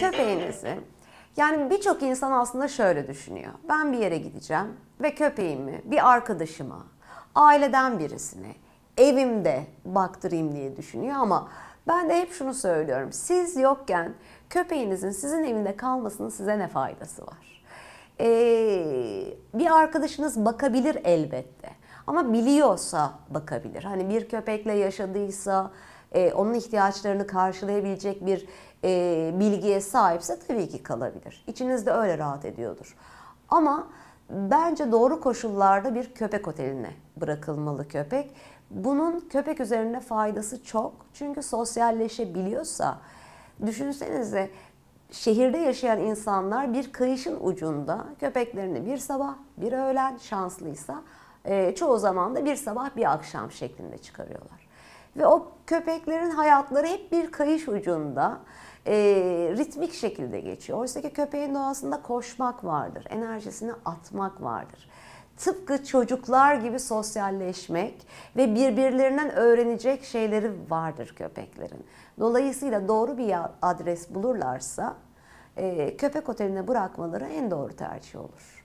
Köpeğinizi yani birçok insan aslında şöyle düşünüyor. Ben bir yere gideceğim ve köpeğimi bir arkadaşıma, aileden birisine, evimde baktırayım diye düşünüyor ama ben de hep şunu söylüyorum. Siz yokken köpeğinizin sizin evinde kalmasının size ne faydası var? Ee, bir arkadaşınız bakabilir elbette. Ama biliyorsa bakabilir. Hani bir köpekle yaşadıysa, e, onun ihtiyaçlarını karşılayabilecek bir e, bilgiye sahipse tabii ki kalabilir. İçinizde öyle rahat ediyordur. Ama bence doğru koşullarda bir köpek oteline bırakılmalı köpek. Bunun köpek üzerine faydası çok. Çünkü sosyalleşebiliyorsa düşünsenize şehirde yaşayan insanlar bir kayışın ucunda köpeklerini bir sabah bir öğlen şanslıysa e, çoğu zaman da bir sabah bir akşam şeklinde çıkarıyorlar. Ve o köpeklerin hayatları hep bir kayış ucunda e, ritmik şekilde geçiyor. Oysa ki köpeğin doğasında koşmak vardır, enerjisini atmak vardır. Tıpkı çocuklar gibi sosyalleşmek ve birbirlerinden öğrenecek şeyleri vardır köpeklerin. Dolayısıyla doğru bir adres bulurlarsa e, köpek oteline bırakmaları en doğru tercih olur.